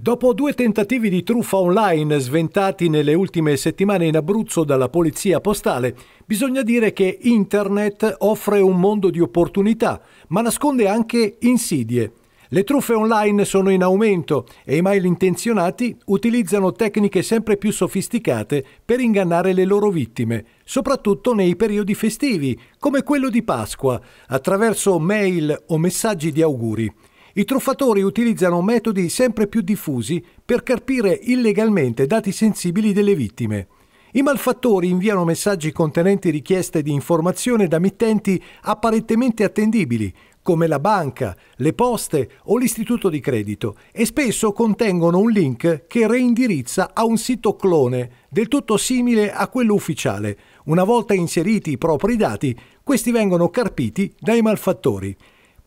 Dopo due tentativi di truffa online sventati nelle ultime settimane in Abruzzo dalla polizia postale, bisogna dire che Internet offre un mondo di opportunità, ma nasconde anche insidie. Le truffe online sono in aumento e i malintenzionati utilizzano tecniche sempre più sofisticate per ingannare le loro vittime, soprattutto nei periodi festivi, come quello di Pasqua, attraverso mail o messaggi di auguri i truffatori utilizzano metodi sempre più diffusi per carpire illegalmente dati sensibili delle vittime. I malfattori inviano messaggi contenenti richieste di informazione da mittenti apparentemente attendibili, come la banca, le poste o l'istituto di credito, e spesso contengono un link che reindirizza a un sito clone, del tutto simile a quello ufficiale. Una volta inseriti i propri dati, questi vengono carpiti dai malfattori.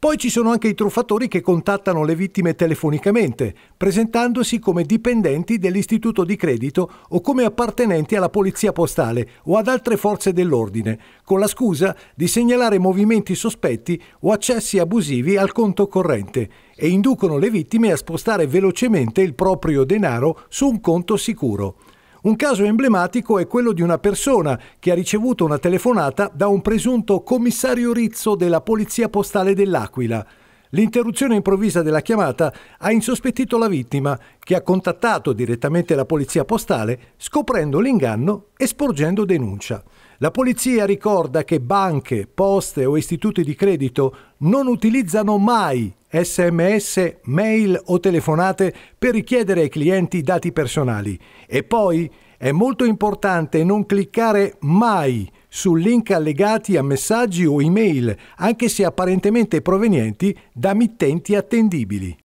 Poi ci sono anche i truffatori che contattano le vittime telefonicamente, presentandosi come dipendenti dell'istituto di credito o come appartenenti alla polizia postale o ad altre forze dell'ordine, con la scusa di segnalare movimenti sospetti o accessi abusivi al conto corrente e inducono le vittime a spostare velocemente il proprio denaro su un conto sicuro. Un caso emblematico è quello di una persona che ha ricevuto una telefonata da un presunto commissario Rizzo della Polizia Postale dell'Aquila. L'interruzione improvvisa della chiamata ha insospettito la vittima, che ha contattato direttamente la polizia postale, scoprendo l'inganno e sporgendo denuncia. La polizia ricorda che banche, poste o istituti di credito non utilizzano mai sms, mail o telefonate per richiedere ai clienti dati personali. E poi è molto importante non cliccare mai su link allegati a messaggi o email, anche se apparentemente provenienti da mittenti attendibili.